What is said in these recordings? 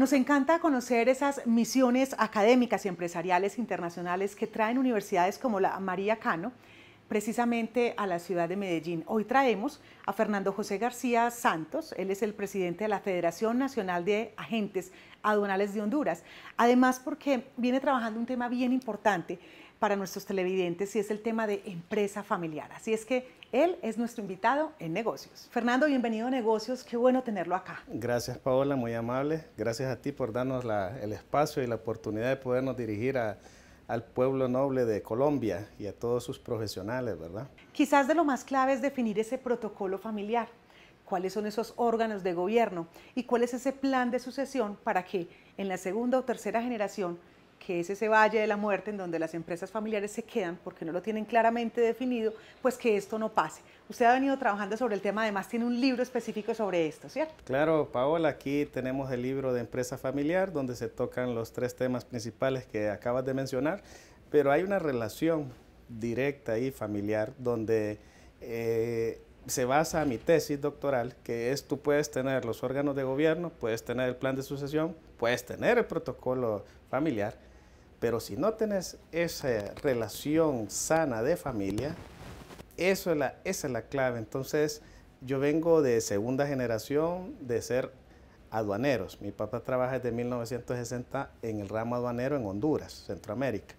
Nos encanta conocer esas misiones académicas y empresariales internacionales que traen universidades como la María Cano, precisamente a la ciudad de Medellín. Hoy traemos a Fernando José García Santos, él es el presidente de la Federación Nacional de Agentes Aduanales de Honduras, además porque viene trabajando un tema bien importante, para nuestros televidentes y es el tema de empresa familiar. Así es que él es nuestro invitado en negocios. Fernando, bienvenido a negocios, qué bueno tenerlo acá. Gracias Paola, muy amable. Gracias a ti por darnos el espacio y la oportunidad de podernos dirigir al pueblo noble de Colombia y a todos sus profesionales, ¿verdad? Quizás de lo más clave es definir ese protocolo familiar. ¿Cuáles son esos órganos de gobierno y cuál es ese plan de sucesión para que en la segunda o tercera generación que es ese valle de la muerte en donde las empresas familiares se quedan porque no lo tienen claramente definido, pues que esto no pase. Usted ha venido trabajando sobre el tema, además tiene un libro específico sobre esto, ¿cierto? Claro, Paola, aquí tenemos el libro de Empresa Familiar, donde se tocan los tres temas principales que acabas de mencionar, pero hay una relación directa y familiar donde... Eh, se basa mi tesis doctoral, que es tú puedes tener los órganos de gobierno, puedes tener el plan de sucesión, puedes tener el protocolo familiar, pero si no tienes esa relación sana de familia, eso es la, esa es la clave. Entonces, yo vengo de segunda generación de ser aduaneros. Mi papá trabaja desde 1960 en el ramo aduanero en Honduras, Centroamérica.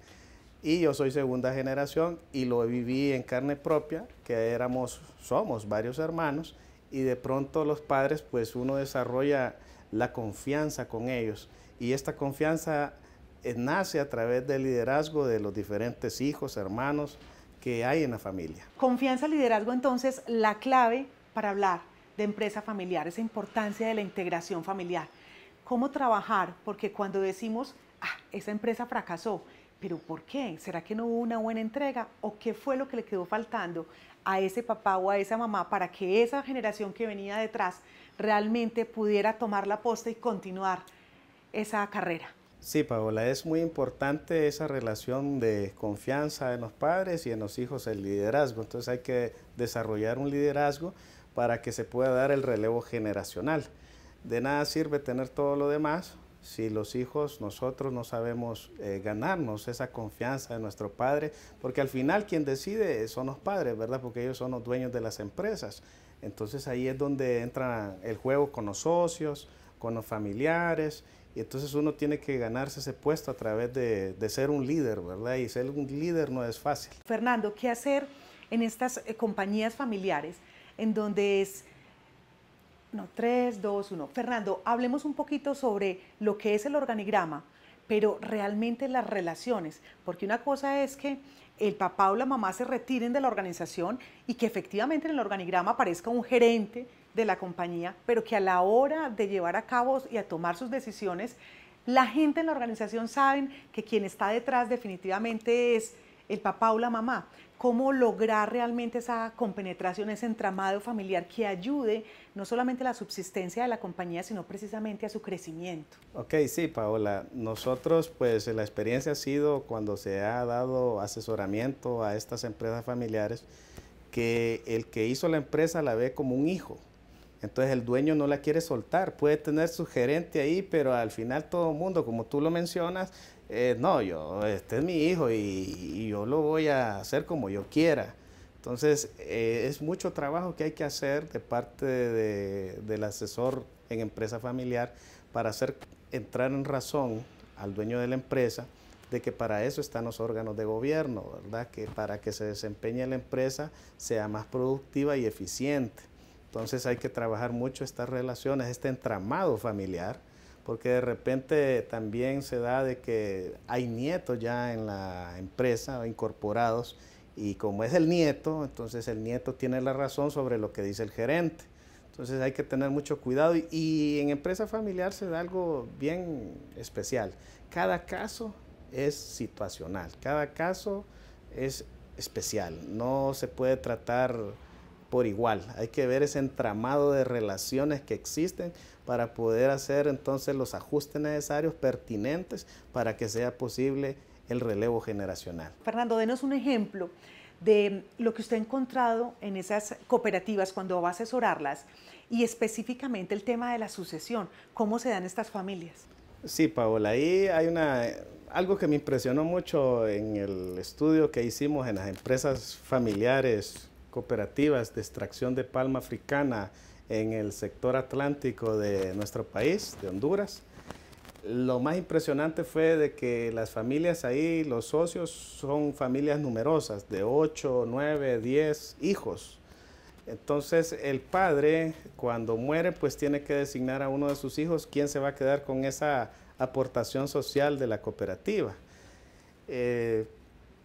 Y yo soy segunda generación y lo viví en carne propia, que éramos, somos varios hermanos, y de pronto los padres, pues uno desarrolla la confianza con ellos. Y esta confianza eh, nace a través del liderazgo de los diferentes hijos, hermanos que hay en la familia. Confianza, liderazgo, entonces, la clave para hablar de empresa familiar, esa importancia de la integración familiar. ¿Cómo trabajar? Porque cuando decimos, ah, esa empresa fracasó, pero ¿por qué? ¿Será que no hubo una buena entrega? ¿O qué fue lo que le quedó faltando a ese papá o a esa mamá para que esa generación que venía detrás realmente pudiera tomar la posta y continuar esa carrera? Sí, Paola, es muy importante esa relación de confianza en los padres y en los hijos, el liderazgo. Entonces hay que desarrollar un liderazgo para que se pueda dar el relevo generacional. De nada sirve tener todo lo demás si los hijos, nosotros no sabemos eh, ganarnos esa confianza de nuestro padre, porque al final quien decide son los padres, ¿verdad? Porque ellos son los dueños de las empresas. Entonces ahí es donde entra el juego con los socios, con los familiares y entonces uno tiene que ganarse ese puesto a través de, de, ser un líder, ¿verdad? Y ser un líder no es fácil. Fernando, ¿qué hacer en estas eh, compañías familiares en donde es... No, tres, dos, uno. Fernando, hablemos un poquito sobre lo que es el organigrama, pero realmente las relaciones, porque una cosa es que el papá o la mamá se retiren de la organización y que efectivamente en el organigrama aparezca un gerente, de la compañía, pero que a la hora de llevar a cabo y a tomar sus decisiones, la gente en la organización saben que quien está detrás definitivamente es el papá o la mamá. Cómo lograr realmente esa compenetración, ese entramado familiar que ayude no solamente a la subsistencia de la compañía, sino precisamente a su crecimiento. Ok, sí, Paola. Nosotros, pues la experiencia ha sido cuando se ha dado asesoramiento a estas empresas familiares, que el que hizo la empresa la ve como un hijo entonces el dueño no la quiere soltar, puede tener su gerente ahí, pero al final todo el mundo, como tú lo mencionas, eh, no, yo, este es mi hijo y, yo lo voy a hacer como yo quiera. Entonces eh, es mucho trabajo que hay que hacer de parte del asesor en empresa familiar para hacer entrar en razón al dueño de la empresa de que para eso están los órganos de gobierno, ¿verdad? Que para que se desempeñe la empresa sea más productiva y eficiente. Entonces hay que trabajar mucho estas relaciones, este entramado familiar, porque de repente también se da de que hay nietos ya en la empresa incorporados y como es el nieto, entonces el nieto tiene la razón sobre lo que dice el gerente. Entonces hay que tener mucho cuidado y, en empresa familiar se da algo bien especial. Cada caso es situacional, cada caso es especial, no se puede tratar por igual. Hay que ver ese entramado de relaciones que existen para poder hacer entonces los ajustes necesarios pertinentes para que sea posible el relevo generacional. Fernando, denos un ejemplo de lo que usted ha encontrado en esas cooperativas cuando va a asesorarlas y específicamente el tema de la sucesión, cómo se dan estas familias. Sí, Paola, ahí hay una algo que me impresionó mucho en el estudio que hicimos en las empresas familiares cooperativas de extracción de palma africana en el sector atlántico de nuestro país, de Honduras. Lo más impresionante fue de que las familias ahí, los socios, son familias numerosas, de 8, 9, 10 hijos. Entonces el padre cuando muere pues tiene que designar a uno de sus hijos quién se va a quedar con esa aportación social de la cooperativa. Eh,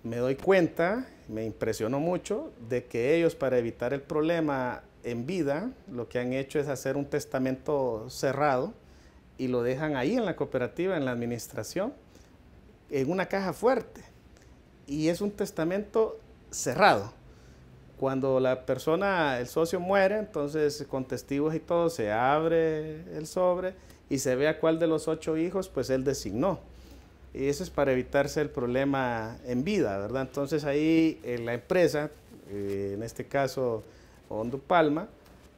me doy cuenta me impresionó mucho de que ellos para evitar el problema en vida, lo que han hecho es hacer un testamento cerrado y lo dejan ahí en la cooperativa, en la administración, en una caja fuerte. Y es un testamento cerrado. Cuando la persona, el socio muere, entonces con testigos y todo, se abre el sobre y se ve a cuál de los ocho hijos pues él designó y eso es para evitarse el problema en vida, ¿verdad? Entonces ahí en eh, la empresa, eh, en este caso Hondo Palma,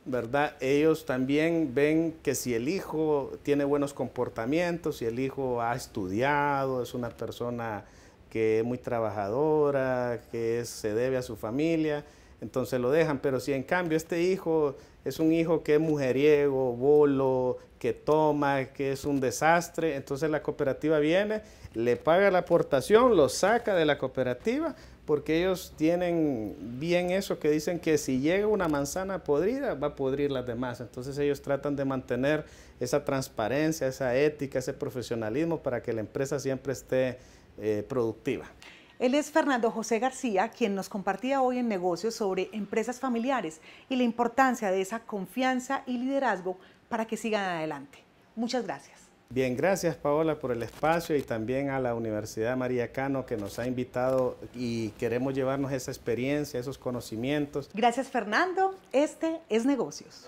¿verdad? Ellos también ven que si el hijo tiene buenos comportamientos, si el hijo ha estudiado, es una persona que es muy trabajadora, que se debe a su familia, entonces lo dejan. Pero si en cambio este hijo es un hijo que es mujeriego, bolo, que toma, que es un desastre, entonces la cooperativa viene, le paga la aportación, lo saca de la cooperativa, porque ellos tienen bien eso que dicen que si llega una manzana podrida, va a podrir las demás. Entonces ellos tratan de mantener esa transparencia, esa ética, ese profesionalismo para que la empresa siempre esté eh, productiva. Él es Fernando José García, quien nos compartía hoy en negocios sobre empresas familiares y la importancia de esa confianza y liderazgo para que sigan adelante. Muchas gracias. Bien, gracias Paola por el espacio y también a la Universidad María Cano que nos ha invitado y queremos llevarnos esa experiencia, esos conocimientos. Gracias Fernando, este es negocios.